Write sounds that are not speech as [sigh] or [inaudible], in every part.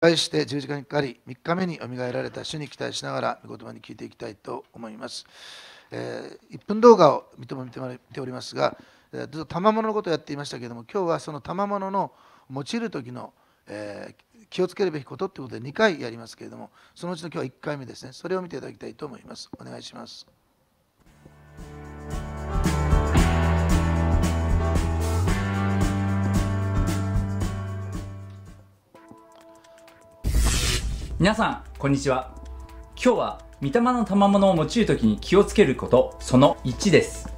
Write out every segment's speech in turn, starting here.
対して十字架にかかり、3日目によみがえられた主に期待しながら、御言葉に聞いていきたいと思います。えー、1分動画を見ても見ておりますが、ずっと賜物のことをやっていましたけれども、今日はその賜物の用いる時の、えー、気をつけるべきことということで2回やりますけれども、そのうちの今日は1回目ですね、それを見ていただきたいと思います。お願いします。皆さんこんにちは今日は御霊の賜物を用いる時に気をつけることその1です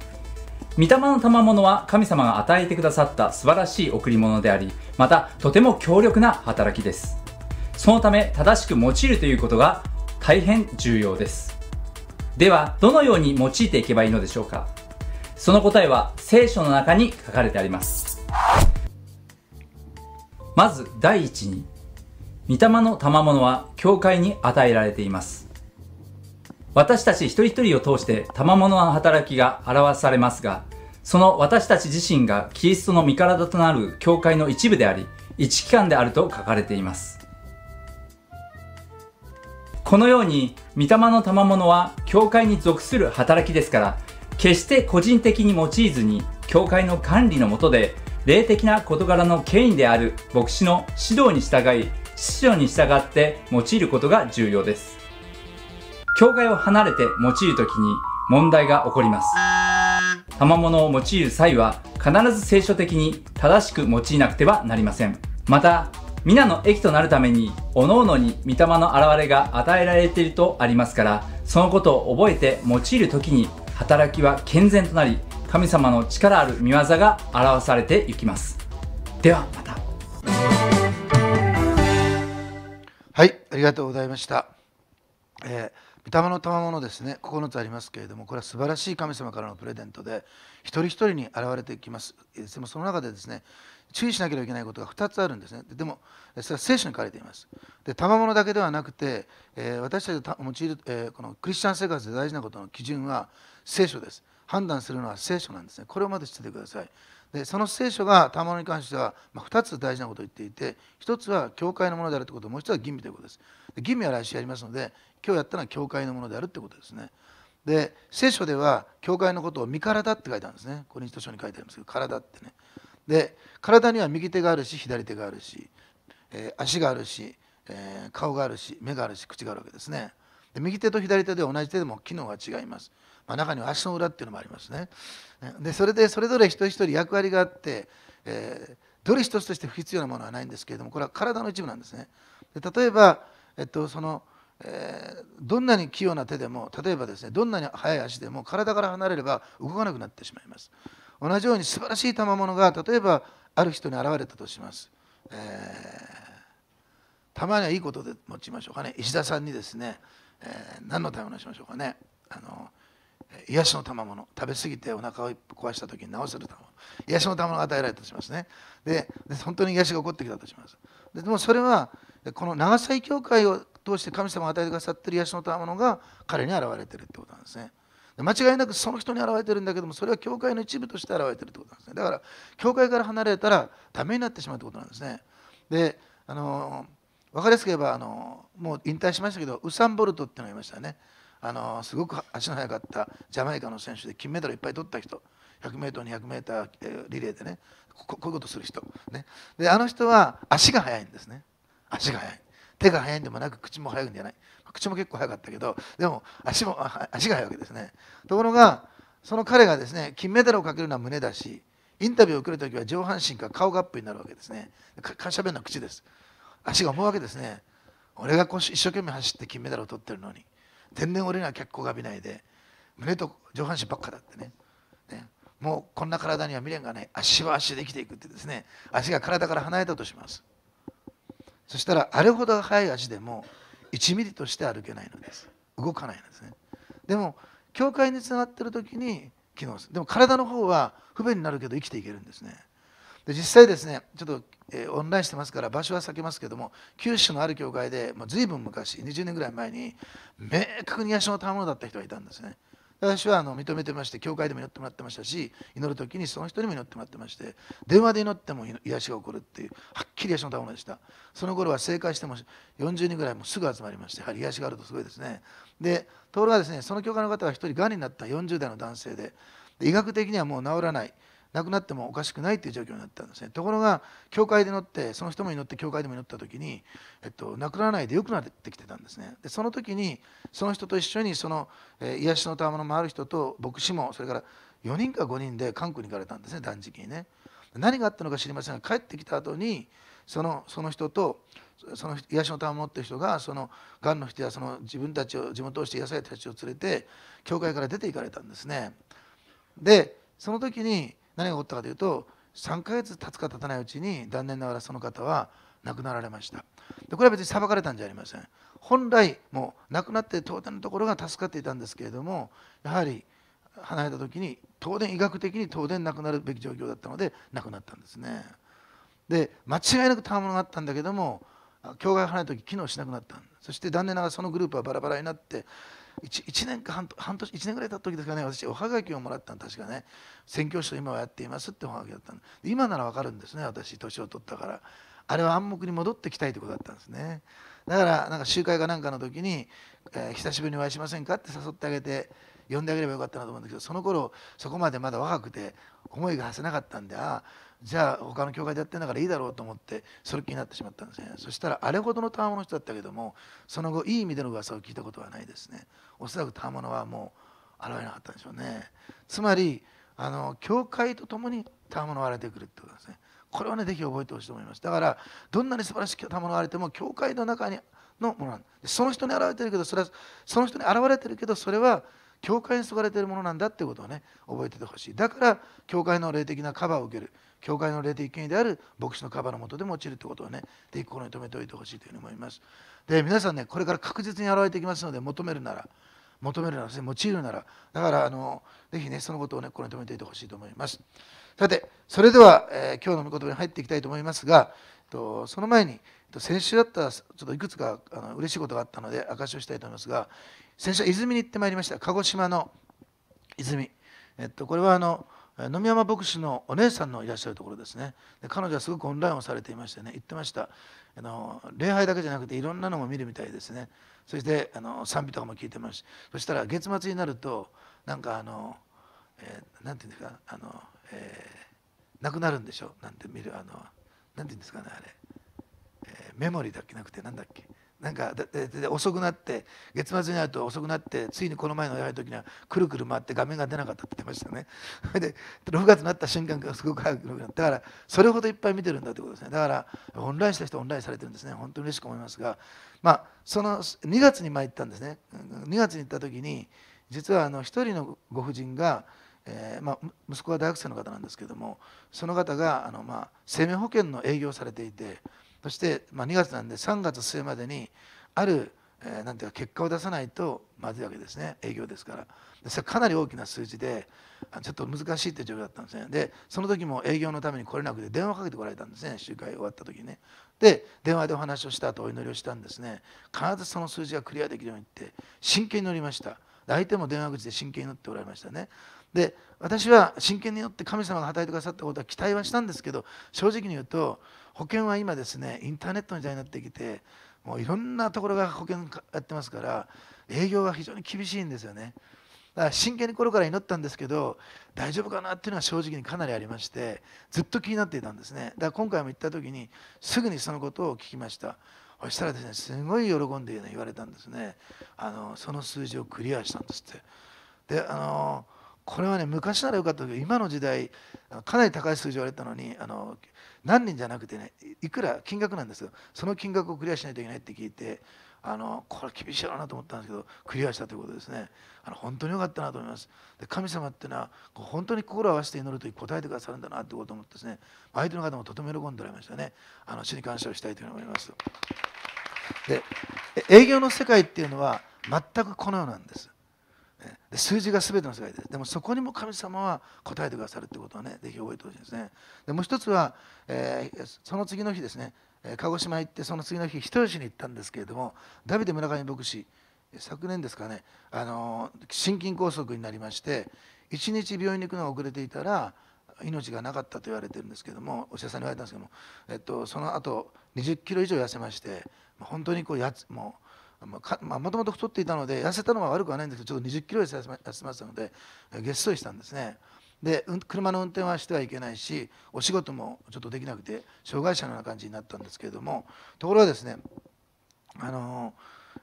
御霊の賜物は神様が与えてくださった素晴らしい贈り物でありまたとても強力な働きですそのため正しく用いるということが大変重要ですではどのように用いていけばいいのでしょうかその答えは聖書の中に書かれてありますまず第一に御霊の賜物は教会に与えられています。私たち一人一人を通して賜物の働きが表されますが、その私たち自身がキリストの身体となる教会の一部であり、一機関であると書かれています。このように、御霊の賜物は教会に属する働きですから、決して個人的に用いずに、教会の管理のもとで、霊的な事柄の権威である牧師の指導に従い、秩序に従って用いることが重要です。教会を離れて用いるときに問題が起こります。賜物を用いる際は必ず聖書的に正しく用いなくてはなりません。また、皆の益となるために、各々に御霊の現れが与えられているとありますから、そのことを覚えて用いるときに、働きは健全となり、神様の力ある御業が表されていきます。ではまた。はいありがとうございました、えー、御霊の賜物ですね9つありますけれどもこれは素晴らしい神様からのプレゼントで一人一人に現れてきますでもその中でですね注意しなければいけないことが2つあるんですねでもそれは聖書に書かれていますで賜物だけではなくて、えー、私たちが用いる、えー、このクリスチャン生活で大事なことの基準は聖書です判断するのは聖書なんですねこれをまずしててくださいでその聖書が賜物に関しては、ま2つ大事なことを言っていて1つは教会のものであるということもう1つは吟味ということです吟味は来週やりますので今日やったのは教会のものであるということですねで聖書では教会のことを「身体」って書いてあるんですねコリント書に書いてありますけど「体」ってねで体には右手があるし左手があるし、えー、足があるし、えー、顔があるし目があるし口があるわけですねで右手と左手で同じ手でも機能が違います、まあ、中には足の裏っていうのもありますねでそれでそれぞれ一人一人役割があって、えー、どれ一つとして不必要なものはないんですけれどもこれは体の一部なんですねで例えば、えっと、そのえー、どんなに器用な手でも例えばですねどんなに速い足でも体から離れれば動かなくなってしまいます同じように素晴らしい賜物が例えばある人に現れたとします、えー、たまにはいいことで持ちましょうかね石田さんにですねえー、何のためのしましょうかねあの癒しの賜物食べ過ぎてお腹を壊した時に治せる賜物癒しの賜物が与えられたとしますねで本当に癒しが起こってきたとしますでもそれはこの長崎教会を通して神様が与えてくださってる癒しの賜物が彼に現れてるってことなんですね間違いなくその人に現れてるんだけどもそれは教会の一部として現れてるってことなんですねだから教会から離れたらダメになってしまうってことなんですねであのー分かりやすく言えばあのもう引退しましたけどウサン・ボルトっていうのがいましたねあのすごく足の速かったジャマイカの選手で金メダルいっぱい取った人 100m200m リレーでねこういうことする人、ね、であの人は足が速いんですね足が速い手が速いんでもなく口も速いんじゃない口も結構速かったけどでも足も足が速いわけですねところがその彼がですね金メダルをかけるのは胸だしインタビューを受けるときは上半身か顔がアップになるわけですね。かしゃべるのは口です。足が思うわけですね俺が一生懸命走って金メダルを取ってるのに全然俺には脚光が浴びないで胸と上半身ばっかだってねねもうこんな体には未練がない足は足で生きていくってですね足が体から離れたとしますそしたらあれほど速い足でも1ミリとして歩けないのです動かないんですねでも教会につながってる時に機能するでも体の方は不便になるけど生きていけるんですねで実際ですねちょっと、えー、オンラインしてますから場所は避けますけども九州のある教会でまう随分昔20年ぐらい前に明確に癒しの賜物だった人がいたんですね私はあの認めてまして教会でも祈ってもらってましたし祈る時にその人にも祈ってもらってまして電話で祈っても癒しが起こるっていうはっきり癒しののでしたその頃は正解しても40人ぐらいもすぐ集まりましてやはり癒しがあるとすごいですねでところがですねその教会の方は1人がんになった40代の男性で医学的にはもう治らない亡くなってもおかしくないという状況になったんですねところが教会で乗ってその人も祈って教会でも祈った時に、えっと、亡くならないで良くなってきてたんですねでその時にその人と一緒にその、えー、癒しの賜物もある人と牧師もそれから4人か5人で韓国に行かれたんですね断食にね何があったのか知りませんが帰ってきた後にそのその人とその癒しの玉ものってう人がそのがんの人やその自分たちを地元をして野菜たたちを連れて教会から出て行かれたんですねでその時に何が起こったかというと3ヶ月経つか経たないうちに残念ながらその方は亡くなられましたでこれは別に裁かれたんじゃありません本来もう亡くなって当然のところが助かっていたんですけれどもやはり離れた時に当然医学的に当然亡くなるべき状況だったので亡くなったんですねで間違いなく賜のがあったんだけども教会を離れた時機能しなくなったそして残念ながらそのグループはバラバラになって 1, 1年か半年1年ぐらい経った時ですかね私おはがきをもらったの確かね宣教師と今はやっていますっておはがきだったので今なら分かるんですね私年を取ったからあれは暗黙に戻ってきたいってことだったんですねだからなんか集会かなんかの時に、えー、久しぶりにお会いしませんか?」って誘ってあげて呼んであげればよかったなと思うんだけどその頃そこまでまだ若くて思いが馳せなかったんでああじゃあ他の教会でやってんだからいいだろうと思ってそれ気になってしまったんですねそしたらあれほどのたわもの人だったけどもその後いい意味での噂を聞いたことはないですねおそらくたわものはもう現れなかったんでしょうねつまりあの教会とともにたわものが現れてくるってことですねこれはねぜひ覚えてほしいと思いますだからどんなに素晴らしいたわものが現れても教会の中にのものなんでその人に現れてるけどそれはその人に現れてるけどそれは教会に注がれているものなんだってことをね覚えててほしいだから教会の霊的なカバーを受ける教会の霊的権威である牧師のカバーのもとで用いるということをね、ぜひ心に留めておいてほしいというふうに思います。で、皆さんね、これから確実に現れてきますので、求めるなら、求めるなら、用いるなら、だから、あのぜひね、そのことをね、心に留めておいてほしいと思います。さて、それでは、えー、今日の御言葉に入っていきたいと思いますが、とその前に、先週だったちょっといくつかあの嬉しいことがあったので証しをしたいと思いますが先週は泉に行ってまいりました鹿児島の泉、えっと、これはあの野見山牧師のお姉さんのいらっしゃるところですねで彼女はすごくオンラインをされていましてね言ってましたあの礼拝だけじゃなくていろんなのも見るみたいですねそしてあの賛美とかも聞いてますそしたら月末になるとなんかあの何、えー、なんて言うんですかあの、えー、なくなるんでしょなんて見るあの何て言うんですかねあれ、えー、メモリーだっけなくて何だっけなんかで遅くなって月末になると遅くなってついにこの前のやる時にはくるくる回って画面が出なかったって言ってましたね [laughs] で6月になった瞬間からすごく早くなったからそれほどいっぱい見てるんだということですねだからオンラインした人オンラインされてるんですね本当に嬉しく思いますがまあその2月に参ったんですね2月に行った時に実はあの1人のご婦人がえー、まあ、息子は大学生の方なんですけどもその方があの、まあ、生命保険の営業をされていてそして、まあ、2月なんで3月末までにある、えー、なんていうか結果を出さないとまずいわけですね営業ですからそれかなり大きな数字でちょっと難しいという状況だったんですねでその時も営業のために来れなくて電話かけてこられたんですね集会終わった時にねで電話でお話をした後お祈りをしたんですね必ずその数字がクリアできるようにって真剣に乗りました相手も電話口で真剣に乗っておられましたねで私は真剣によって神様が働いてくださったことは期待はしたんですけど正直に言うと保険は今ですねインターネットの時代になってきてもういろんなところが保険やってますから営業は非常に厳しいんですよねだから真剣に頃から祈ったんですけど大丈夫かなっていうのは正直にかなりありましてずっと気になっていたんですねだから今回も行った時にすぐにそのことを聞きましたそしたらですねすごい喜んで言われたんですねあのその数字をクリアしたんですってであのーこれはね昔ならよかったけど今の時代かなり高い数字言われたのにあの何人じゃなくてねいくら金額なんですけどその金額をクリアしないといけないって聞いてあのこれ厳しいなと思ったんですけどクリアしたということですねあの本当に良かったなと思いますで神様っていうのは本当に心を合わせて祈ると答えてくださるんだなとてことを思ってですね相手の方もとても喜んでおられましたねあの主に感謝をしたいというふうに思いますで営業の世界っていうのは全くこのようなんです数字が全ての世界ででもそこにも神様は答えてくださるということはね是非覚えてほしいですねでもう一つは、えー、その次の日ですね鹿児島行ってその次の日人吉に行ったんですけれどもダビデ村上牧師昨年ですかねあの心筋梗塞になりまして1日病院に行くのが遅れていたら命がなかったと言われてるんですけどもお医者さんに言われたんですけども、えっと、その後20キロ以上痩せまして本当にこうやつもうまあ、もともと太っていたので痩せたのは悪くはないんですけどちょっと2 0キロ痩せましたのでげっそりしたんですねで車の運転はしてはいけないしお仕事もちょっとできなくて障害者のような感じになったんですけれどもところがですねあの、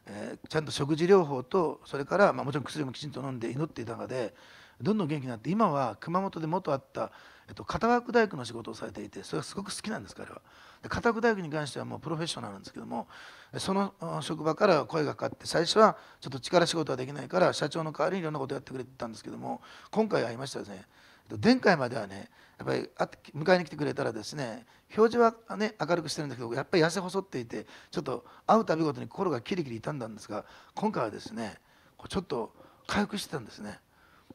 えー、ちゃんと食事療法とそれから、まあ、もちろん薬もきちんと飲んで祈っていた中でどんどん元気になって今は熊本で元あった、えっと、片枠大工の仕事をされていてそれがすごく好きなんです彼は。家宅大学に関してはもうプロフェッショナルなんですけどもその職場から声がかかって最初はちょっと力仕事はできないから社長の代わりにいろんなことやってくれてたんですけども今回会いましたですね前回まではねやっぱり迎えに来てくれたらですね表示は、ね、明るくしてるんだけどやっぱり痩せ細っていてちょっと会うたびごとに心がキリキリ痛んだんですが今回はですねちょっと回復してたんですね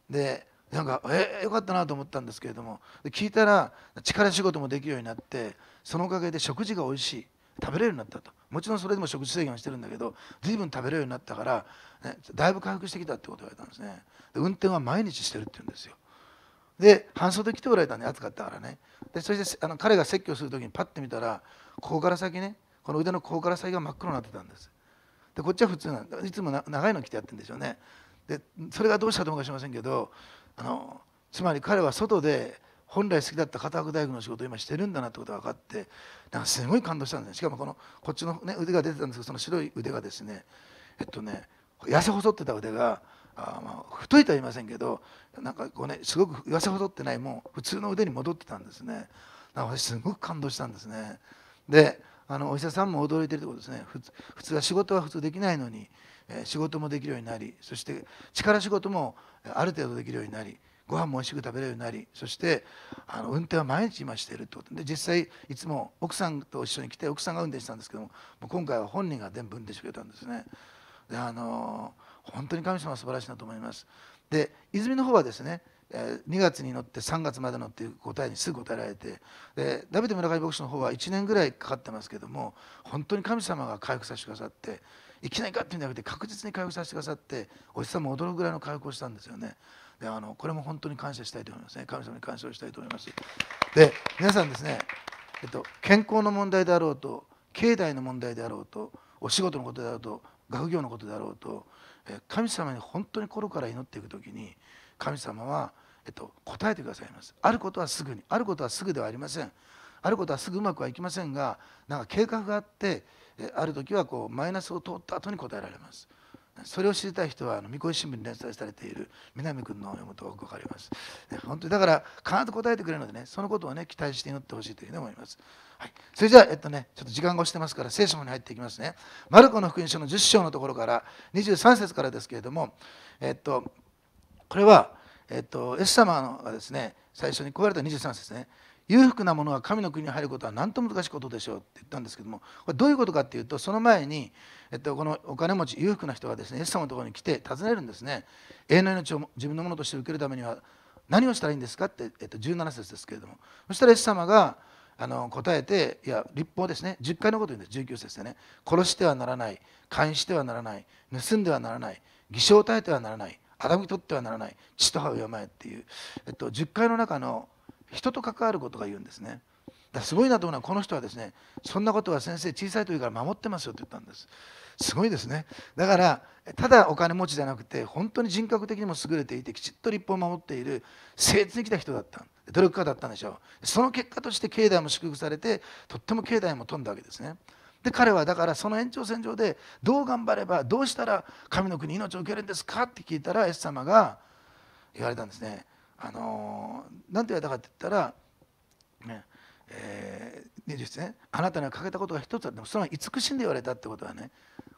でなんかえー、よかったなと思ったんですけれども聞いたら力仕事もできるようになってそのおかげで食事が美味しい食べれるようになったともちろんそれでも食事制限をしてるんだけど随分食べれるようになったから、ね、だいぶ回復してきたってことを言われたんですねで運転は毎日してるって言うんですよで搬送で来ておられたんで暑かったからねでそしてあの彼が説教する時にパッて見たらここから先ねこの腕のここから先が真っ黒になってたんですでこっちは普通なんだいつも長いの着てやってるんでしょうねでそれがどうしたともかしませんけどあのつまり彼は外で本来好きだった片岡大学の仕事を今してるんだなってことが分かってなんかすごい感動したんですねしかもこのこっちの、ね、腕が出てたんですけどその白い腕がですねえっとね痩せ細ってた腕があまあ太いとは言いませんけどなんかこうねすごく痩せ細ってないもう普通の腕に戻ってたんですねだから私すごく感動したんですねであのお医者さんも驚いてるってことですね普通は仕事は普通できないのに、えー、仕事もできるようになりそして力仕事もある程度できるようになりご飯も美味しく食べれるようになりそしてあの運転は毎日今しているということで実際いつも奥さんと一緒に来て奥さんが運転したんですけども今回は本人が全部運転してくれたんですねであの本当に神様は素晴らしいなと思いますで泉の方はですね2月に乗って3月までのっていう答えにすぐ答えられてでダビデ村上牧師の方は1年ぐらいかかってますけども本当に神様が回復させてくださっていきなりかっていうんじゃなくて確実に回復させてくださっておじさんも驚くぐらいの回復をしたんですよねであのこれも本当に感謝したいと思いますね神様に感謝をしたいと思いますで皆さんですね、えっと、健康の問題であろうと経済の問題であろうとお仕事のことであろうと学業のことであろうと神様に本当に心から祈っていく時に神様は、えっと、答えてくださいますあることはすぐにあることはすぐではありませんあることはすぐうまくはいきませんがなんか計画があってある時はこうマイナスを通った後に答えられます。それを知りたい人は、あの、御新聞に連載されている南君のを読むとよくかります。本当に、だから、必ず答えてくれるのでね、そのことをね、期待して祈ってほしいというふうに思います。はい。それじゃあ、えっとね、ちょっと時間が押してますから、聖書に入っていきますね。マルコの福音書の10章のところから、23節からですけれども、えっと、これは、えっと、s エス様がですね、最初にこうれた23節ね。裕福な者が神の国に入ることは何と難しいことでしょうって言ったんですけどもこれどういうことかっていうとその前に、えっと、このお金持ち裕福な人がですねイエス様のところに来て尋ねるんですね永遠の命を自分のものとして受けるためには何をしたらいいんですかって、えっと、17節ですけれどもそしたらイエス様があの答えていや立法ですね10回のこと言うんです19節でね殺してはならない監視してはならない盗んではならない偽証を耐えてはならない欺き取ってはならない父と母を敬えっていう、えっと、10回の中の人と関わることが言うんですねだすごいなと思うのはこの人はですねそんなことは先生小さい時から守ってますよって言ったんですすごいですねだからただお金持ちじゃなくて本当に人格的にも優れていてきちっと立法を守っている精通に来た人だった努力家だったんでしょうその結果として境内も祝福されてとっても境内も富んだわけですねで彼はだからその延長線上でどう頑張ればどうしたら神の国命を受けるんですかって聞いたら S 様が言われたんですねあの何て言われたかって言ったら、ねえー、20ねあなたには欠けたことが一つあってもその慈しんで言われたってことはね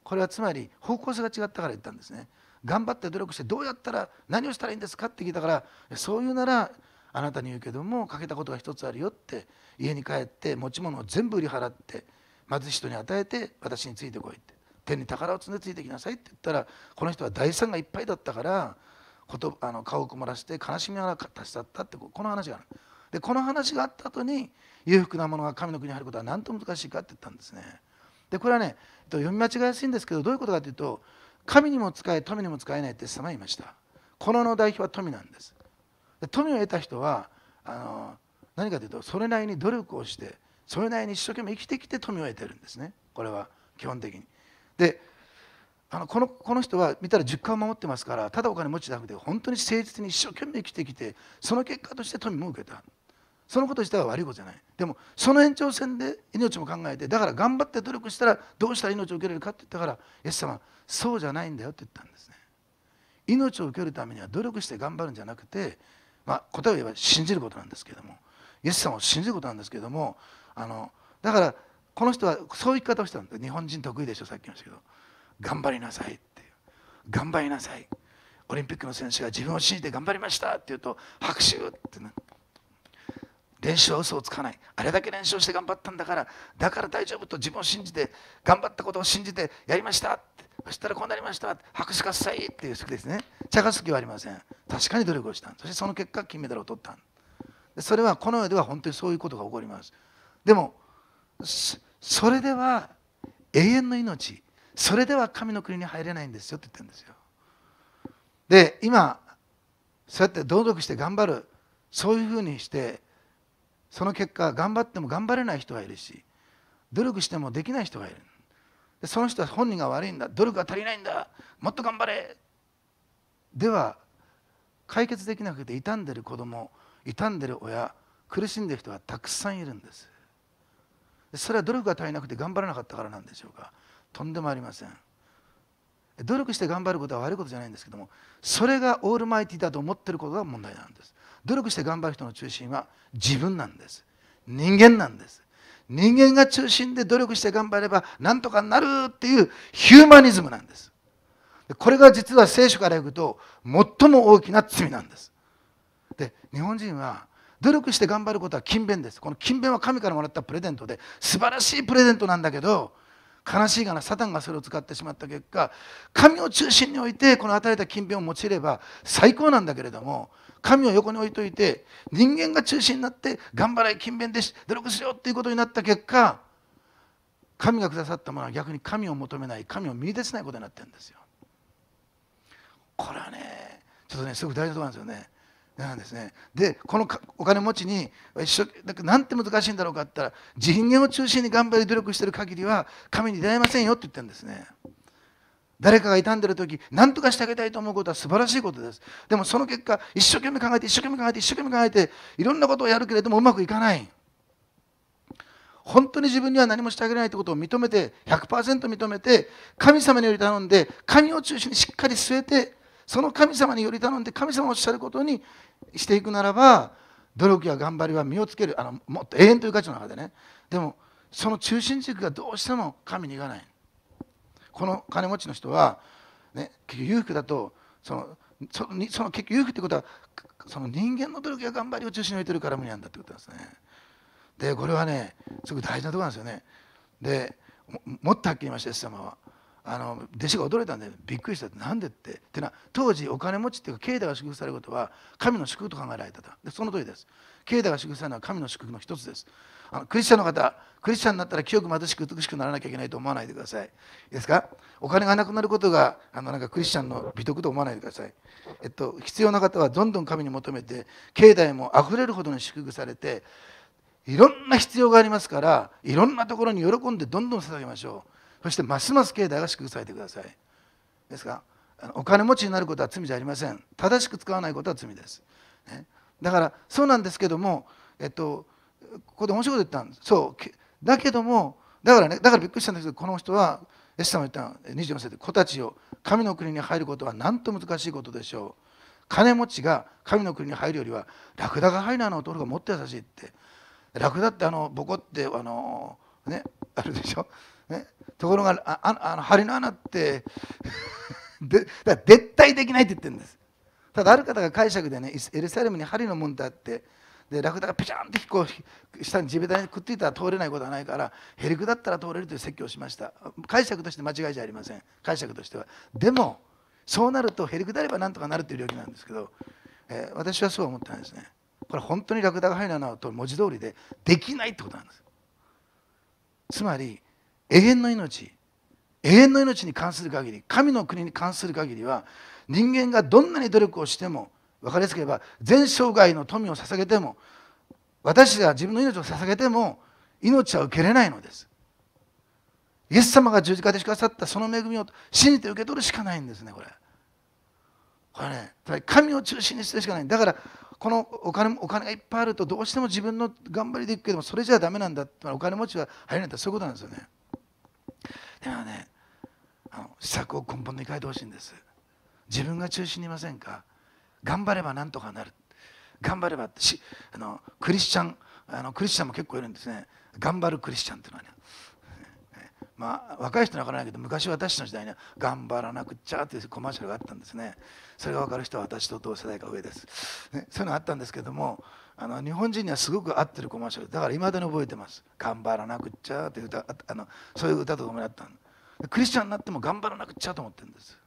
これはつまり方向性が違ったから言ったんですね頑張って努力してどうやったら何をしたらいいんですかって聞いたからそういうならあなたに言うけども欠けたことが一つあるよって家に帰って持ち物を全部売り払って貧しい人に与えて私についてこいって天に宝を積んでついてきなさいって言ったらこの人は財産がいっぱいだったから言あの顔を曇らせて悲しみが立ち去ったってこの話があるでこの話があった後に裕福なものが神の国に入ることは何と難しいかって言ったんですねでこれはね読み間違いやすいんですけどどういうことかというと神にも使え富にも使えないって様言いましたこのの代表は富なんですで富を得た人はあの何かというとそれなりに努力をしてそれなりに一生懸命生きてきて富を得てるんですねこれは基本的にであのこのこの人は見たら実家を守ってますからただお金持ちじゃなくて本当に誠実に一生懸命生きてきてその結果として富も受けたそのこと自体は悪いことじゃないでもその延長線で命も考えてだから頑張って努力したらどうしたら命を受けれるかって言ったからイエス様そうじゃないんだよって言ったんですね命を受けるためには努力して頑張るんじゃなくて、まあ、答えを言えば信じることなんですけどもイエス様を信じることなんですけどもあのだからこの人はそういう言い方をしたんで日本人得意でしょさっき言いましたけど頑張りなさいって頑張りなさいオリンピックの選手が自分を信じて頑張りましたって言うと拍手ってな練習は嘘をつかないあれだけ練習して頑張ったんだからだから大丈夫と自分を信じて頑張ったことを信じてやりましたってそしたらこうなりました拍手喝采っていう好ですね茶化す気はありません確かに努力をしたそしてその結果金メダルを取ったでそれはこの世では本当にそういうことが起こりますでもそれでは永遠の命それでは神の国に入れないんですよって言ってるんですよで今そうやって努力して頑張るそういうふうにしてその結果頑張っても頑張れない人がいるし努力してもできない人がいるでその人は本人が悪いんだ努力が足りないんだもっと頑張れでは解決できなくて傷んでる子供傷んでる親苦しんでる人がたくさんいるんですそれは努力が足りなくて頑張らなかったからなんでしょうかとんでもありません努力して頑張ることは悪いことじゃないんですけどもそれがオールマイティだと思ってることが問題なんです努力して頑張る人の中心は自分なんです人間なんです人間が中心で努力して頑張ればなんとかなるっていうヒューマニズムなんですこれが実は聖書からいくと最も大きな罪なんですで日本人は努力して頑張ることは勤勉ですこの勤勉は神からもらったプレゼントで素晴らしいプレゼントなんだけど悲しいがなサタンがそれを使ってしまった結果神を中心に置いてこの与えた金勉を用いれば最高なんだけれども神を横に置いといて人間が中心になって頑張れ勤勉で努力しようっていうことになった結果神がくださったものは逆に神を求めない神を見出せないことになってるんですよ。これはねちょっとねすごく大事なところなんですよね。なんですね、でこのお金持ちに一生なんて難しいんだろうかって言ったら人間を中心に頑張り努力してる限りは神に出会えませんよって言ってるんですね誰かが傷んでる時何とかしてあげたいと思うことは素晴らしいことですでもその結果一生懸命考えて一生懸命考えて一生懸命考えていろんなことをやるけれどもうまくいかない本当に自分には何もしてあげないってことを認めて100%認めて神様により頼んで神を中心にしっかり据えてその神様により頼んで神様のおっしゃることにしていくならば努力や頑張りは身をつけるあのもっと永遠という価値の中でねでもその中心軸がどうしても神にいかないこの金持ちの人は、ね、結局裕福だとそのそのその結局裕福ってことはその人間の努力や頑張りを中心に置いてるから無理なんだってことなんですねでこれはねすごく大事なところなんですよねでもっとはっきり言いましたイエス様はあの弟子が驚いたんでびっくりしたって何でってってな当時お金持ちっていうか境内が祝福されることは神の祝福と考えられたとでその通りです境内が祝福されるのは神の祝福の一つですあのクリスチャンの方クリスチャンになったら清く貧しく美しくならなきゃいけないと思わないでくださいいいですかお金がなくなることがあのなんかクリスチャンの美徳と思わないでください、えっと、必要な方はどんどん神に求めて境内もあふれるほどに祝福されていろんな必要がありますからいろんなところに喜んでどんどん捧げましょうそしてますます経済が祝福されてくださいですがお金持ちになることは罪じゃありません正しく使わないことは罪です、ね、だからそうなんですけどもえっとここで面白いこと言ったんですそうだけどもだからねだからびっくりしたんですけどこの人はエス様言った24節で「子たちを神の国に入ることはなんと難しいことでしょう」金持ちが神の国に入るよりはラクダが入るの男がもっと優しいってラクダってあのボコってあのねあるでしょ、ね、ところがああの針の穴って [laughs] でだ絶対できないって言ってるんですただある方が解釈でねエルサレムに針の門ってあってでラクダがぴちゃんって下に地べたにくっついたら通れないことはないからへりくだったら通れるという説教をしました解釈として間違いじゃありません解釈としてはでもそうなるとへりくだればなんとかなるという領域なんですけど、えー、私はそうは思ってないですねこれ本当にラクダが入るのは文字通りでできないってことなんですつまり永遠の命永遠の命に関する限り神の国に関する限りは人間がどんなに努力をしても分かりやすければ全生涯の富を捧げても私が自分の命を捧げても命は受けれないのですイエス様が十字架でしかさったその恵みを信じて受け取るしかないんですねこれこれねつまり神を中心にするしかないだからこのお金お金がいっぱいあるとどうしても自分の頑張りでいくけどもそれじゃダメなんだお金持ちは入れないんだそういうことなんですよねではねあの施策を根本に変えてほしいんです自分が中心にいませんか頑張ればなんとかなる頑張ればしあのクリスチャンあのクリスチャンも結構いるんですね頑張るクリスチャンっていうのはね [laughs] まあ、若い人は分からないけど昔私の時代には「頑張らなくちゃ」というコマーシャルがあったんですねそれが分かる人は私と同世代が上です、ね、そういうのがあったんですけどもあの日本人にはすごく合ってるコマーシャルだから今でに覚えてます「頑張らなくっちゃ」っていう歌あのそういう歌と共にあったんクリスチャンになっても頑張らなくっちゃと思ってるんです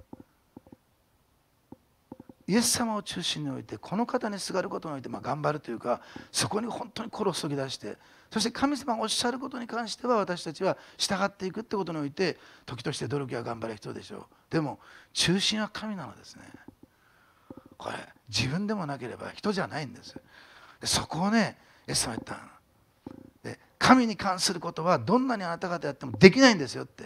イエス様を中心においてこの方にすがることにおいて、まあ、頑張るというかそこに本当に心を注ぎ出してそして神様がおっしゃることに関しては私たちは従っていくってことにおいて時として努力や頑張る人でしょうでも中心は神なのですねこれ自分でもなければ人じゃないんですそこをねイエス様言ったで神に関することはどんなにあなた方やってもできないんですよって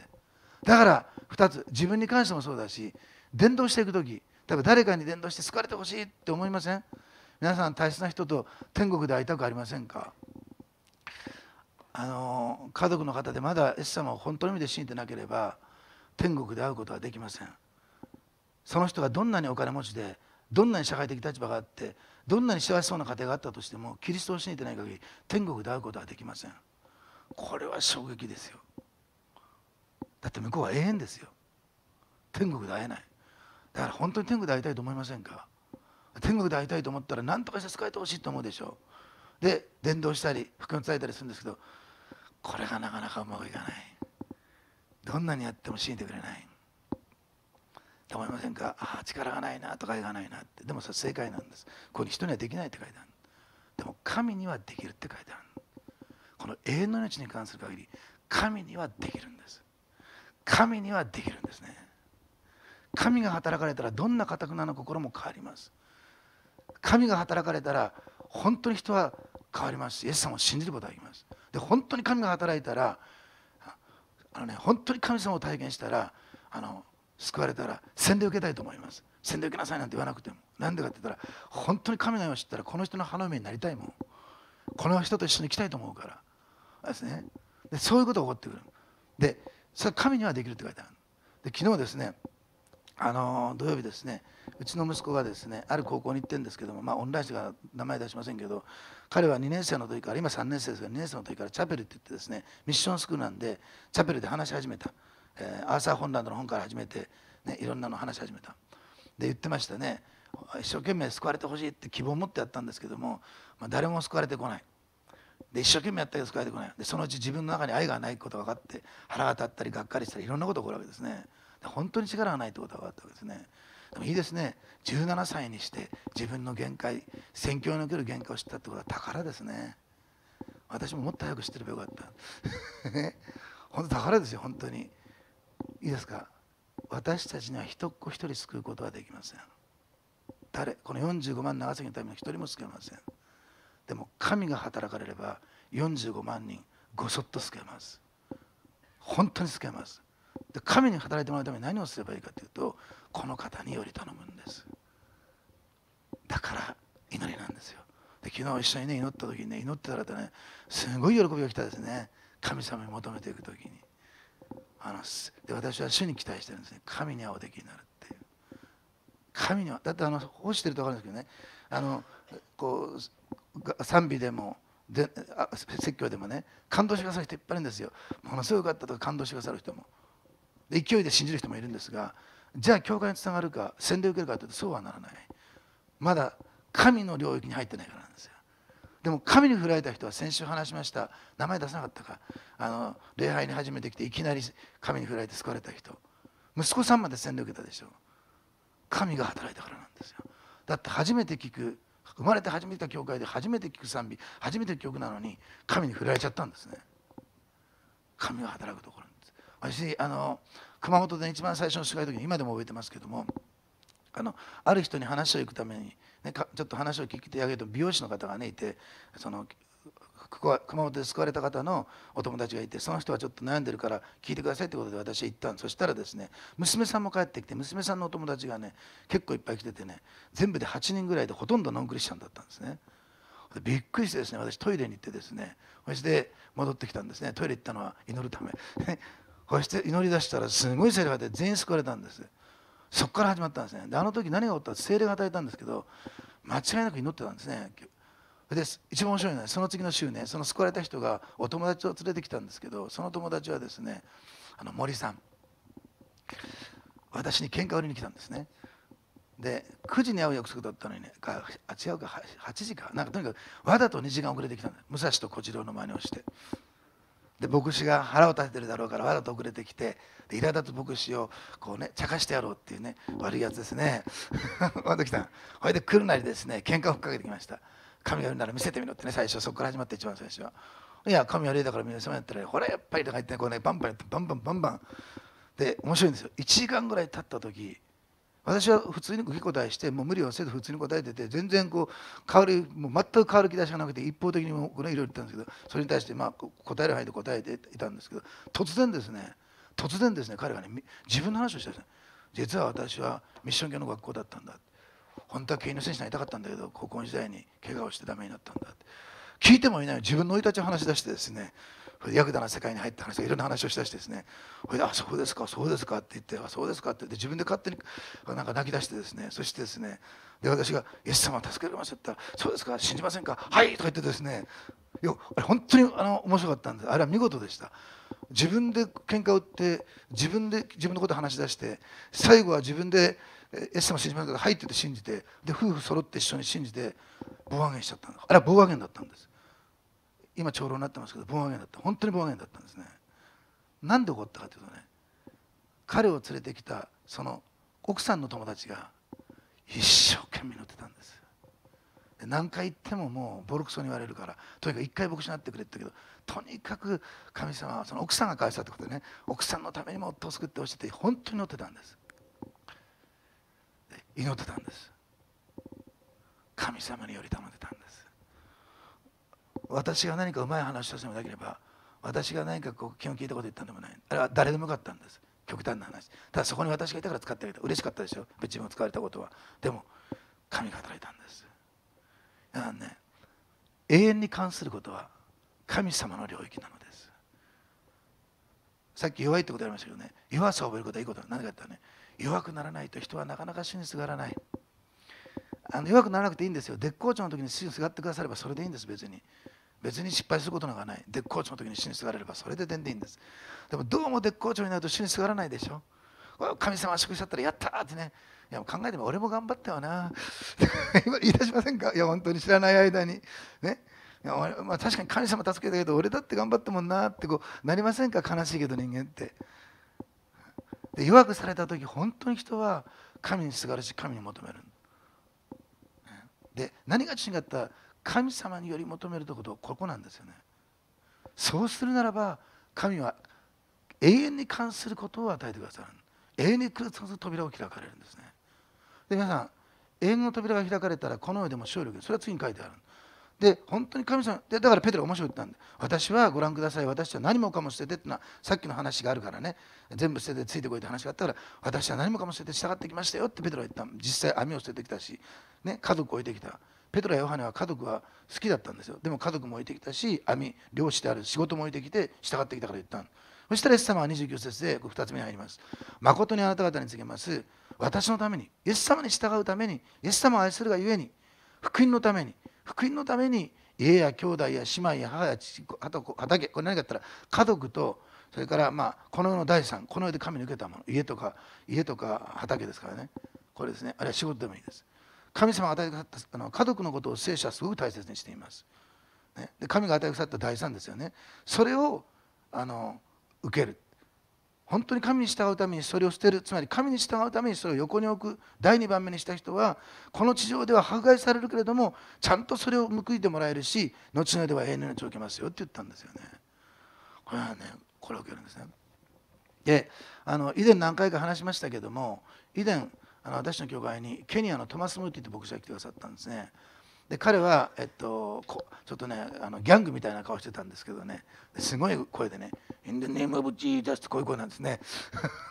だから2つ自分に関してもそうだし伝道していく時例えば誰かに伝道して救われてほしいって思いません皆さん大切な人と天国で会いたくありませんかあの家族の方でまだイエス様を本当の意味で信じてなければ天国で会うことはできませんその人がどんなにお金持ちでどんなに社会的立場があってどんなに幸せそうな家庭があったとしてもキリストを信じてない限り天国で会うことはできませんこれは衝撃ですよだって向こうは永遠ですよ天国で会えないだから本当に天国で会いたいと思いませんか天国で会いたいと思ったら何とかして使えてほしいと思うでしょうで伝道したり福音伝えたりするんですけどこれがなかなかうまくいかないどんなにやっても信じてくれないと思いませんかああ力がないなとかがないなってでもそれ正解なんですここに人にはできないって書いてあるでも神にはできるって書いてあるこの永遠の命に関する限り神にはできるんです神にはできるんですね神が働かれたらどんなかたくなの心も変わります神が働かれたら本当に人は変わりますしイエス様を信じることができますで本当に神が働いたらあの、ね、本当に神様を体験したらあの救われたら洗礼を受けたいと思います洗礼受けなさいなんて言わなくてもなんでかって言ったら本当に神の世を知ったらこの人の花嫁になりたいもんこの人と一緒に来たいと思うからですねでそういうことが起こってくるでそれ神にはできるって書いてあるで昨日ですねあの土曜日ですねうちの息子がですねある高校に行ってるんですけども、まあ、オンライン誌から名前出しませんけど彼は2年生の時から今3年生ですが2年生の時からチャペルって言ってですねミッションスクールなんでチャペルで話し始めたえアーサー・ホンランドの本から始めて、ね、いろんなの話し始めたで言ってましたね一生懸命救われてほしいって希望を持ってやったんですけども、まあ、誰も救われてこないで一生懸命やったけど救われてこないでそのうち自分の中に愛がないことが分かって腹が立ったりがっかりしたりいろんなことが起こるわけですね本当に力がないってことが分かったわけですねでもいいですね17歳にして自分の限界戦況における限界を知ったってことは宝ですね私ももっと早く知ってればよかった [laughs] 本当宝ですよ本当にいいですか私たちには一っ子一人救うことはできません誰この45万長崎のための一人も救えませんでも神が働かれれば45万人ごそっと救えます本当に救えますで神に働いてもらうために何をすればいいかというとこの方により頼むんですだから祈りなんですよで昨日一緒にね祈った時にね祈ってたらねすごい喜びが来たですね神様に求めていく時にあので私は主に期待してるんですね神に会うべきになるっていう神にはだってあの干してると分かるんですけどねあのこう賛美でもで説教でもね感動してくださる人いっぱいいるんですよものすごかったとか感動してくださる人も勢いで信じる人もいるんですがじゃあ教会につながるか宣伝を受けるかというとそうはならないまだ神の領域に入ってないからでも神に振られた人は先週話しました名前出さなかったかあの礼拝に初めて来ていきなり神に振られて救われた人息子さんまで洗礼受けたでしょ神が働いたからなんですよだって初めて聞く生まれて初めて教会で初めて聞く賛美初めて曲なのに神に振られちゃったんですね神が働くところなんです私あの熊本で一番最初の司会の時に今でも覚えてますけどもあのある人に話を行くためにね、かちょっと話を聞いてあげると美容師の方がねいてその熊本で救われた方のお友達がいてその人はちょっと悩んでるから聞いてくださいってことで私は行ったんそしたらですね娘さんも帰ってきて娘さんのお友達がね結構いっぱい来ててね全部で8人ぐらいでほとんどノンクリスチャンだったんですねびっくりしてですね私トイレに行ってですねそして戻ってきたんですねトイレ行ったのは祈るため [laughs] そして祈り出したらすごいセリフで全員救われたんですそこから始まったんですねであの時何が起こったか精霊が与えたんですけど間違いなく祈ってたんですねで一番面白いのはその次の週ねその救われた人がお友達を連れてきたんですけどその友達はですねあの森さん私に喧嘩売りに来たんですねで9時に会う約束だったのにねあ違うか8時かなんかとにかくわざと2時間遅れてきたんです武蔵と小次郎の真似をしてで牧師が腹を立ててるだろうからわざと遅れてきてで苛立つ牧師をこうね茶化してやろうっていうね悪いやつですね和時来たほいで来るなりですね喧嘩を吹っかけてきました神がいるなら見せてみろってね最初そこから始まって一番最初はいや神は霊だから皆様やったらほらやっぱりとか言ってねこうねバンバンバンバンバンバンで面白いんですよ1時間ぐらい経った時私は普通に受け答えしてもう無理をせず普通に答えてて全然こう変わるもう全く変わる気出しがなくて一方的にもこのいろいろ言ったんですけどそれに対してまあ答える範囲で答えていたんですけど突然ですね突然ですね彼がね自分の話をしたんですね実は私はミッション系の学校だったんだ本当は経営の選手になりたかったんだけど高校時代に怪我をしてダメになったんだ聞いてもいない自分の生い立ちを話し出してですねヤクダの世界に入った話いろんな話をしたしですねそれで「あそうですかそうですか」って言って「あそうですか」って言って自分で勝手になんか泣き出してですねそしてですねで私が「イエス様助けられました」って言ったら「そうですか信じませんかはい」とか言ってですねよあれ本当にあの面白かったんですあれは見事でした自分で喧嘩を売って自分で自分のこと話し出して最後は自分で「イエス様信じませんか」はいって言って信じてで夫婦揃って一緒に信じて妨上げしちゃったんですあれは妨上げだったんです今長老になってますけど暴言だった本当に暴言だったんですねなんで怒ったかというとね彼を連れてきたその奥さんの友達が一生懸命乗ってたんですで何回言ってももうボロクソに言われるからとにかく一回牧師になってくれって言ったけどとにかく神様はその奥さんが返したってことでね奥さんのためにも夫を救ってほしいって本当に乗ってたんです祈ってたんです神様により頼んでたんです私が何かうまい話をしてもなければ私が何かこう気本利いたこと言ったんでもないあれは誰でもよかったんです極端な話ただそこに私がいたから使ってあげた嬉しかったでしょ別に使われたことはでも神が働いたんですだからね永遠に関することは神様の領域なのですさっき弱いってことありましたけどね弱さを覚えることはいいことは何かってね弱くならないと人はなかなか死にすがらないあの弱くならなくていいんですよ絶好調の時に死にすがってくださればそれでいいんです別に別に失敗することなんかない絶好調の時に死にすがれればそれで全然いいんですでもどうも絶好調になると死にすがらないでしょ神様圧縮しちゃったらやったーってねいや考えても俺も頑張ったよな [laughs] 言い出しませんかいや本当に知らない間にねいやまあ、確かに神様助けたけど俺だって頑張ったもんなってこうなりませんか悲しいけど人間ってで弱くされた時本当に人は神にすがるし神に求めるで何が違った神様により求めるところここなんですよねそうするならば神は永遠に関することを与えてくださる永遠に関する扉を開かれるんですねで皆さん永遠の扉が開かれたらこの世でも勝利をそれは次に書いてあるで本当に神様でだからペテロ面白いって言ったんで私はご覧ください私は何もかも捨ててってのはさっきの話があるからね全部捨ててついてこいって話があったから私は何もかも捨てて従ってきましたよってペテロは言った実際網を捨ててきたし、ね、家族を置いてきたペトラ・ヨハネは家族は好きだったんですよでも家族も置いてきたし網漁師である仕事も置いてきて従ってきたから言ったそしたらイエス様は29節で2つ目に入ります誠にあなた方に告げます私のためにイエス様に従うためにイエス様を愛するがゆえに福音のために福音のために家や兄弟や姉妹や母や父畑これ何かあったら家族とそれからまあこの世の第三この世で神に受けたもの家とか家とか畑ですからねこれですねあるいは仕事でもいいです神様が与えてくださったあの家族のことを聖書はすごく大切にしています。ね、で神が与えてくださった第三ですよね。それをあの受ける。本当に神に従うためにそれを捨てるつまり神に従うためにそれを横に置く第2番目にした人はこの地上では迫害されるけれどもちゃんとそれを報いてもらえるし後の世では永遠の命を受けますよって言ったんですよね。これはねこれを受けるんですね。であの以前何回か話しましたけども以前あの私の教会にケニアのトマス・ムーティって、僕牧師が来てくださったんですねで彼は、えっと、こちょっとねあのギャングみたいな顔してたんですけどねすごい声でね「In the name of Jesus」ってこういう声なんですね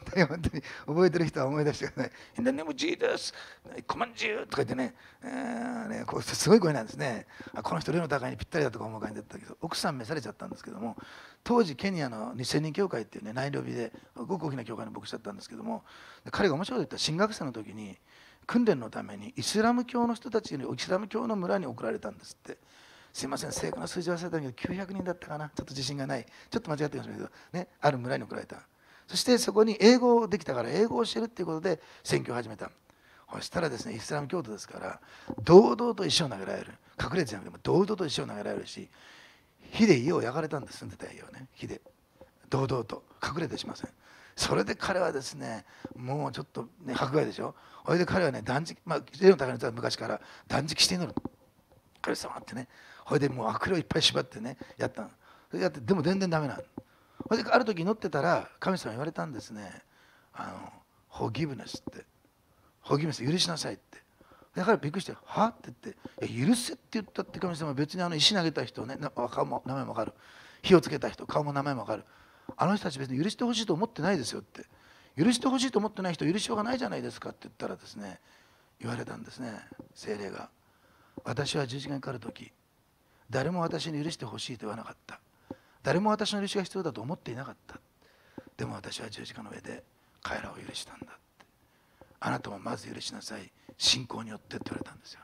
[laughs] 本当に覚えてる人は思い出してください「In the name of Jesus」「コマンジュー」とか言ってね,、えーね、こうすごい声なんですねあこの人例の高いにぴったりだとか思う感じだったけど奥さん召されちゃったんですけども当時ケニアの2000人教会っていうね内領日ですごく大きな教会の牧師だったんですけども彼が面白いこと言った進学生の時に「訓練のためにイスラム教の人たちにイスラム教の村に送られたんですってすいません正確な数字忘れたけど900人だったかなちょっと自信がないちょっと間違ってましたけど、ね、ある村に送られたそしてそこに英語できたから英語を教えるっていうことで選挙を始めたそしたらですねイスラム教徒ですから堂々と石を投げられる隠れてゃなくても堂々と石を投げられるし火で家を焼かれたんです住んでた家をね火で堂々と隠れてしませんそれで彼はですねもうちょっと、ね、迫害でしょそれで彼はね断食まあ霊の高人は昔から断食して祈る彼様ってねそれでもう悪霊いっぱい縛ってねやったのそれやってでも全然ダメなのそれである時祈ってたら神様言われたんですねあのホギブ g i って f o r g 許しなさいってだからびっくりして「は?」って言って「許せ」って言ったって神様別にあの石投げた人ね名前も分かる火をつけた人顔も名前も分かるあの人たち別に許してほしいと思ってないですよって許してほしいと思ってない人許しようがないじゃないですかって言ったらですね言われたんですね精霊が私は十字架にかかる時誰も私に許してほしいと言わなかった誰も私の許しが必要だと思っていなかったでも私は十字架の上で彼らを許したんだってあなたもまず許しなさい信仰によってって言われたんですよ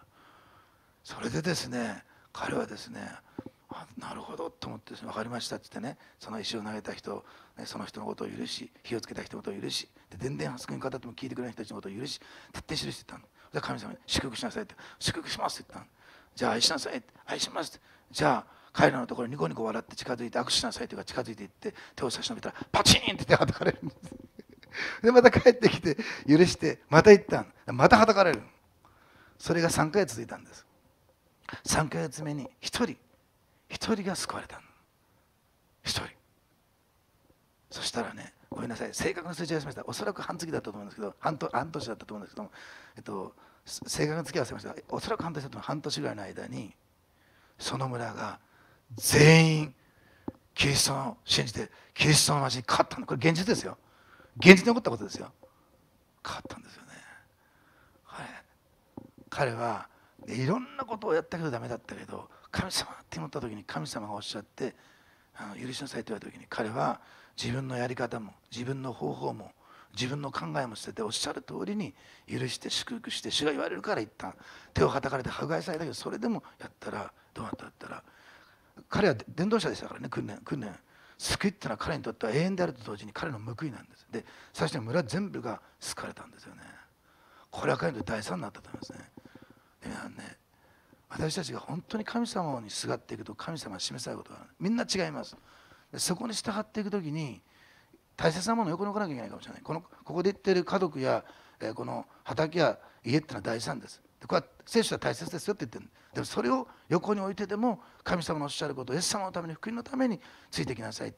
それでですね彼はですねなるほどと思って、分かりましたって言ってねその石を投げた人、その人のことを許し火をつけた人のことを許しで全然こに方っても聞いてくれない人たちのことを許し徹底しるって言ったので神様に祝福しなさいって祝福しますって言ったのじゃあ愛しなさいって愛しますってじゃあ彼らのところにニコニコ笑って近づいて握手しなさいとか近づいていって手を差し伸べたらパチンって手はたかれるんです [laughs] でまた帰ってきて許してまた行ったんまたはたかれるそれが3回続いたんです3ヶ月目に1人一人が救われたの一人そしたらねごめんなさい正確な数字はしましたおそらく半月だったと思うんですけど半半年だったと思うんですけどえっと、正確な月は忘れましたおそらく半年だと半年ぐらいの間にその村が全員キリストを信じてキリストの町に勝ったのこれ現実ですよ現実に起こったことですよ勝ったんですよね彼は、いろんなことをやったけどダメだったけど神様って思った時に神様がおっしゃってあの許しなさいと言われた時に彼は自分のやり方も自分の方法も自分の考えも捨てておっしゃる通りに許して祝福して主が言われるから言った手をはたかれて迫害されたけどそれでもやったらどうなったやったら彼は伝道者でしたからね訓練訓練救いっていうのは彼にとっては永遠であると同時に彼の報いなんですで最初に村全部が救われたんですよねこれは彼にとって大になったと思いますねで皆さんね私たちが本当に神様にすがっていくと神様が示されることがあるみんな違いますそこに従っていく時に大切なものを横に置かなきゃいけないかもしれないこのここで言ってる家族や、えー、この畑や家っていうのは大事なんですでこれは聖書は大切ですよって言ってるでもそれを横に置いてでも神様のおっしゃることイエス様のために福音のためについてきなさい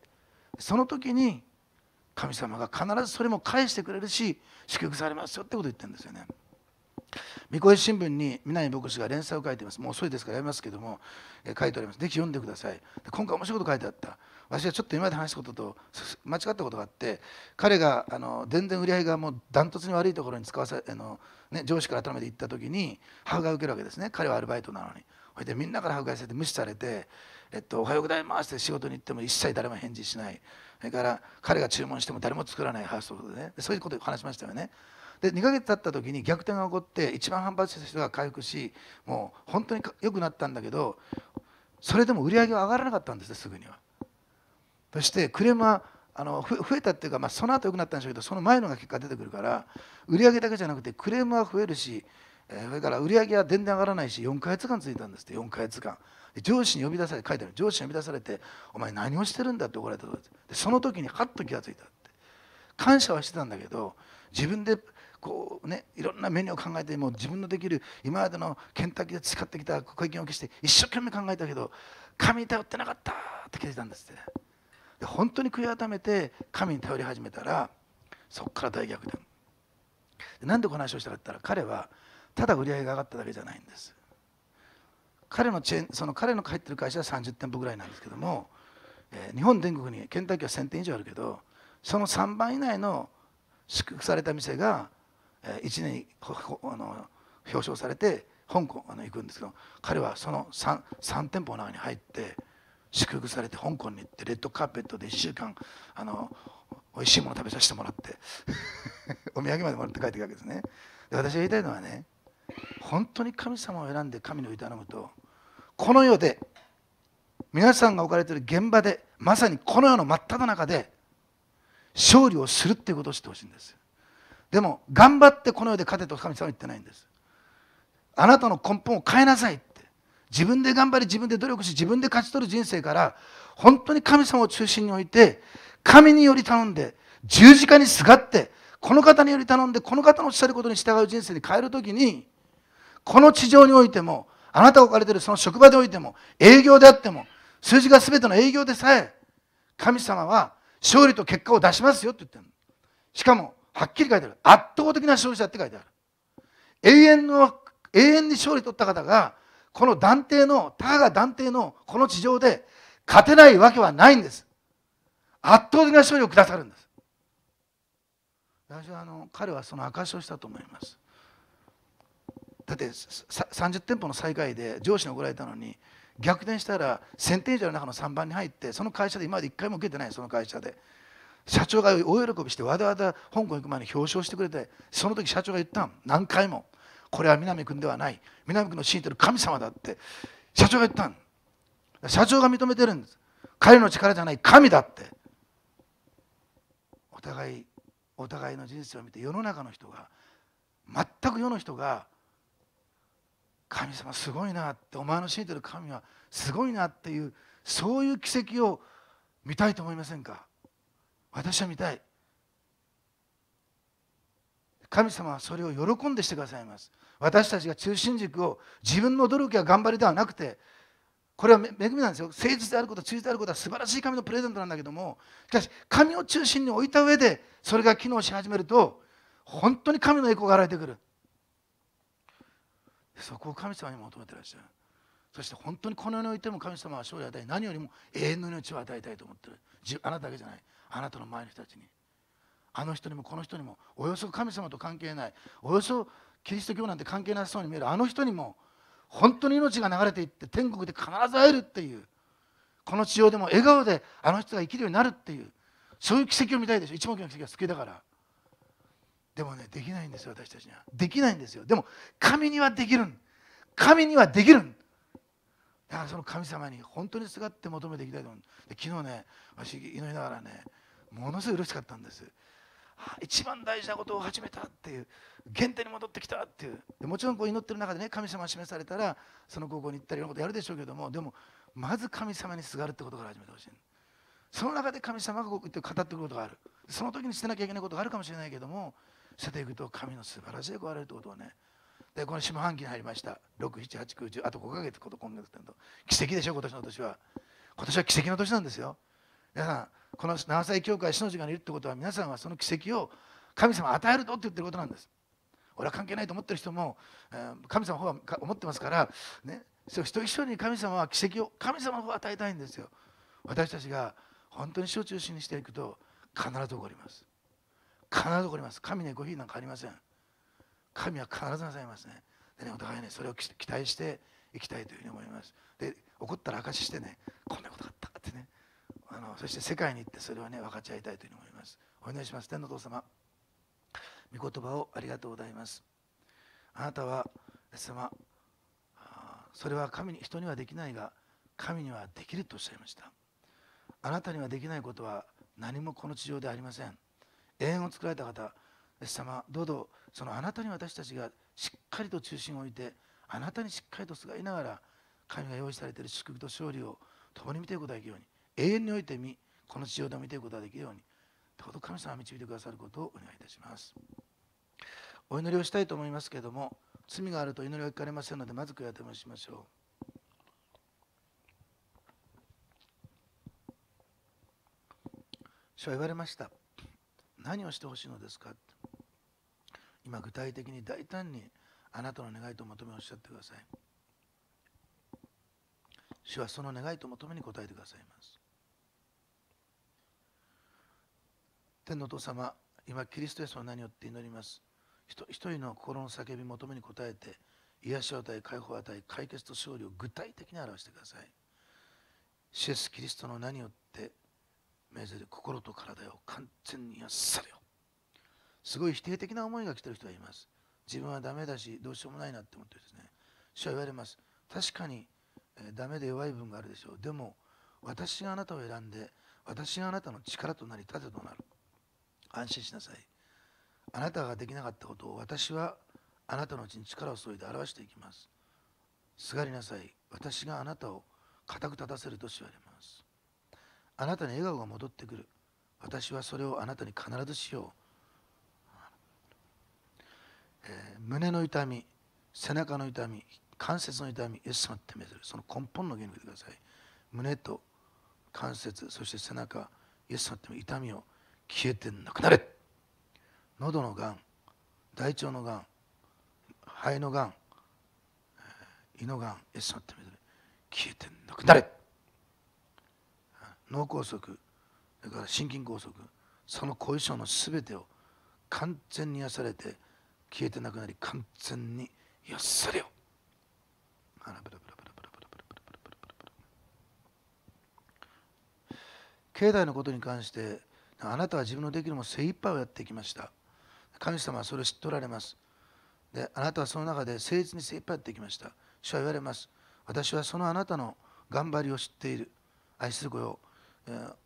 その時に神様が必ずそれも返してくれるし祝福されますよってことを言ってるんですよね。御越新聞に南牧師が連載を書いています。もう遅いですからやりますけども、え書いております。ぜひ読んでください。今回面白いこと書いてあった。私はちょっと今まで話したことと間違ったことがあって、彼があの全然売り上げがもうダントツに悪いところに使わせあの、ね、上司から頭めて行った時に、母が受けるわけですね。彼はアルバイトなのに。そいでみんなから迫害されて無視されて、えっと、おはようございますって仕事に行っても一切誰も返事しない。それから彼が注文しても誰も作らないハウスとでね、そういうことを話しましたよね。で2ヶ月経った時に逆転が起こって一番反発した人が回復しもう本当に良くなったんだけどそれでも売り上げは上がらなかったんですねすぐには。そしてクレームはあの増えたっていうか、まあ、その後良くなったんでしょうけどその前のが結果出てくるから売り上げだけじゃなくてクレームは増えるし、えー、それから売り上げは全然上がらないし4か月間続いたんですって4ヶ月間上司に呼び出されて書いてある上司に呼び出されて「お前何をしてるんだ」って怒られたとでその時にハッと気が付いたって感謝はしてたんだけど自分でこうねいろんなメニューを考えても自分のできる今までのケンタッキーで培ってきた経験を消して一生懸命考えたけど神に頼ってなかったって聞いてたんですって、で本当に悔い改めて神に頼り始めたらそこから大逆転なんでこの話をしたかったら彼はただ売り上げが上がっただけじゃないんです彼のチェーンその彼の入ってる会社は30店舗ぐらいなんですけども、えー、日本全国にケンタッキーは1000店以上あるけどその3番以内の祝福された店が1年あの表彰されて香港あの行くんですけど彼はその 3, 3店舗の中に入って祝福されて香港に行ってレッドカーペットで1週間あの美味しいもの食べさせてもらって [laughs] お土産までもらって帰っていくわけですねで私が言いたいのはね本当に神様を選んで神の歌頼むとこの世で皆さんが置かれている現場でまさにこの世の真っ只中で勝利をするっていうことを知ってほしいんですでも頑張ってこの世で勝てと神様は言ってないんですあなたの根本を変えなさいって自分で頑張り自分で努力し自分で勝ち取る人生から本当に神様を中心に置いて神により頼んで十字架にすがってこの方により頼んでこの方のおっしゃることに従う人生に変える時にこの地上においてもあなたが置かれているその職場においても営業であっても数字が全ての営業でさえ神様は勝利と結果を出しますよって言ってるしかもはっきり書いてある圧倒的な勝利者って書いてある永遠の永遠に勝利取った方がこの断定の他が断定のこの地上で勝てないわけはないんです圧倒的な勝利をくださるんです私はあの彼はその証しをしたと思いますだって30店舗の最下位で上司に怒られたのに逆転したら1000店以上の中の3番に入ってその会社で今まで1回も受けてないその会社で社長が大喜びしてわざわざ香港行く前に表彰してくれてその時社長が言った何回もこれは南君ではない南君の信じてる神様だって社長が言ったん社長が認めてるんです彼の力じゃない神だってお互いお互いの人生を見て世の中の人が全く世の人が神様すごいなってお前の信じてる神はすごいなっていうそういう奇跡を見たいと思いませんか私は見たい神様はそれを喜んでしてくださいます私たちが中心軸を自分の努力や頑張りではなくてこれは恵みなんですよ誠実であること忠実であることは素晴らしい神のプレゼントなんだけどもしかし神を中心に置いた上でそれが機能し始めると本当に神の栄光が現れてくるそこを神様に求めてらっしゃるそして本当にこの世においても神様は将来与え何よりも永遠の命を与えたいと思ってるあなただけじゃないあなたの前の人たちにあの人にもこの人にもおよそ神様と関係ないおよそキリスト教なんて関係なさそうに見えるあの人にも本当に命が流れていって天国で必ず会えるっていうこの地上でも笑顔であの人が生きるようになるっていうそういう奇跡を見たいでしょ一目の奇跡は好きだからでもねできないんですよ私たちにはできないんですよでも神にはできる神にはできるだからその神様に本当にすがって求めていきたいと思う昨日ね私祈りながらねものすごい嬉しかったんです一番大事なことを始めたっていう原点に戻ってきたっていうでもちろんこう祈ってる中でね神様が示されたらその高校に行ったりいろんなことやるでしょうけどもでもまず神様にすがるってことから始めてほしいその中で神様がこう言って語ってくることがあるその時に捨てなきゃいけないことがあるかもしれないけども捨てていくと神の素晴らしい子があるってことをねでこの下半期に入りました678910あと5か月こと今月と奇跡でしょ今年の年は今年は奇跡の年なんですよ皆さんこの長崎教会死の時間にいるってことは皆さんはその奇跡を神様与えるとって言ってることなんです俺は関係ないと思ってる人も、えー、神様の方は思ってますから、ね、そう人一人に神様は奇跡を神様の方を与えたいんですよ私たちが本当に死を中心にしていくと必ず起こります必ず起こります神にご非んかありません神は必ずなさいますね。でね、お互いね、それを期待していきたいというふうに思います。で、怒ったら証ししてね、こんなことがあったってね、あのそして世界に行ってそれをね、分かち合いたいというふうに思います。お願いします。天のお父様、御言葉をありがとうございます。あなたは、様、それは神に人にはできないが、神にはできるとおっしゃいました。あなたにはできないことは何もこの地上でありません。永遠を作られた方、イエス様どうぞそのあなたに私たちがしっかりと中心を置いてあなたにしっかりとすがいながら神が用意されている祝福と勝利を共に見ていくことができるように永遠において見この地上で見ていくことができるようにとうこと神様を導いてくださることをお願いいたしますお祈りをしたいと思いますけれども罪があると祈りが聞かれませんのでまず悔やてもしましょう主は言われました何をしてほしいのですか今具体的に大胆にあなたの願いと求めをおっしゃってください主はその願いと求めに応えてくださいます天のお父様今キリストへエの名によって祈ります一人の心の叫び求めに応えて癒しを与え解放を与え解決と勝利を具体的に表してくださいシエス・キリストの名によって命ぜる心と体を完全に癒されよすごい否定的な思いが来てる人がいます。自分はダメだし、どうしようもないなって思ってるんですね。主は言われます。確かに、えー、ダメで弱い部分があるでしょう。でも、私があなたを選んで、私があなたの力となり、盾となる。安心しなさい。あなたができなかったことを私はあなたのうちに力を注いで表していきます。すがりなさい。私があなたを固く立たせると知われます。あなたに笑顔が戻ってくる。私はそれをあなたに必ずしよう。胸の痛み背中の痛み関節の痛みイエス様ってめずるその根本の原理でください胸と関節そして背中イエス様って痛みを消えてなくなれ喉のがん大腸のがん肺のがん胃のがんイエス様ってめずる消えてなくなれ脳梗塞だから心筋梗塞その後遺症のすべてを完全に癒されて消えてなくなり完全にやっされよ境内のことに関してあなたは自分のできるも精一杯をやってきました神様はそれを知っておられますであなたはその中で誠実に精一杯やってきました主は言われます私はそのあなたの頑張りを知っている愛する子よ、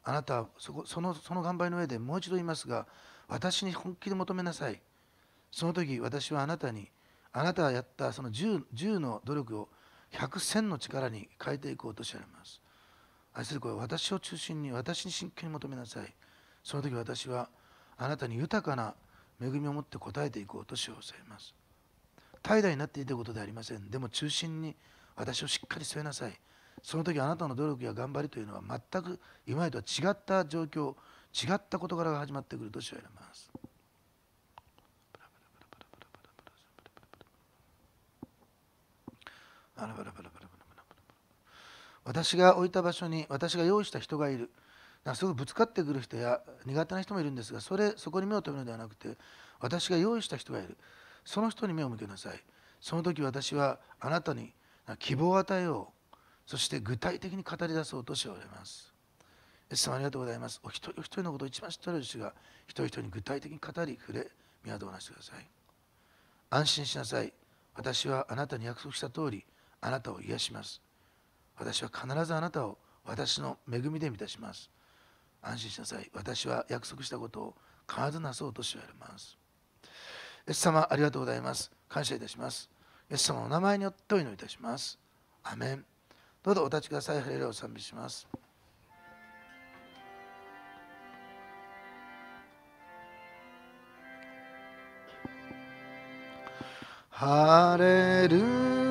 あなたはそこそのその頑張りの上でもう一度言いますが私に本気で求めなさいその時私はあなたにあなたがやったその 10, 10の努力を100千の力に変えていこうとしております。愛する子は私を中心に私に真剣に求めなさい。その時私はあなたに豊かな恵みを持って応えていこうとしようされます。怠惰になっていたことではありません。でも中心に私をしっかり据えなさい。その時あなたの努力や頑張りというのは全く今までとは違った状況、違った事柄が始まってくるとしられます。私が置いた場所に私が用意した人がいるなんかすごくぶつかってくる人や苦手な人もいるんですがそれそこに目を留めるのではなくて私が用意した人がいるその人に目を向けなさいその時私はあなたに希望を与えようそして具体的に語り出そうとしておられますイエス様ありがとうございますお一人お一人のことを一番知っておる主が一人一人に具体的に語り触れ皆と話してください安心しなさい私はあなたに約束した通りあなたを癒します私は必ずあなたを私の恵みで満たします安心しなさい私は約束したことを必ずなそうとしられますイエス様ありがとうございます感謝いたしますイエス様のお名前によってお祈りいたしますアメンどうぞお立ちくださいハレルを賛美しますハレル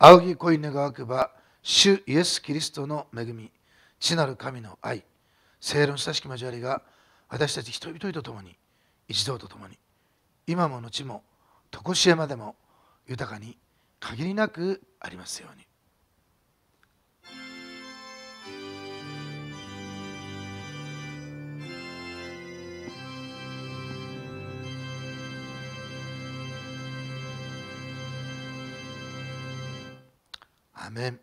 仰ぎ恋願わくば、主イエス・キリストの恵み、地なる神の愛、聖霊の親しき交わりが、私たち人々と共に、一同と共に、今も後も、常しえまでも豊かに限りなくありますように。 아멘.